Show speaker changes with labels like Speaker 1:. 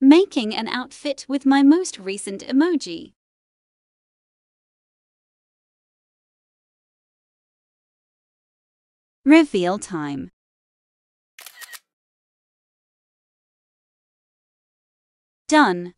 Speaker 1: Making an outfit with my most recent emoji. Reveal time. Done.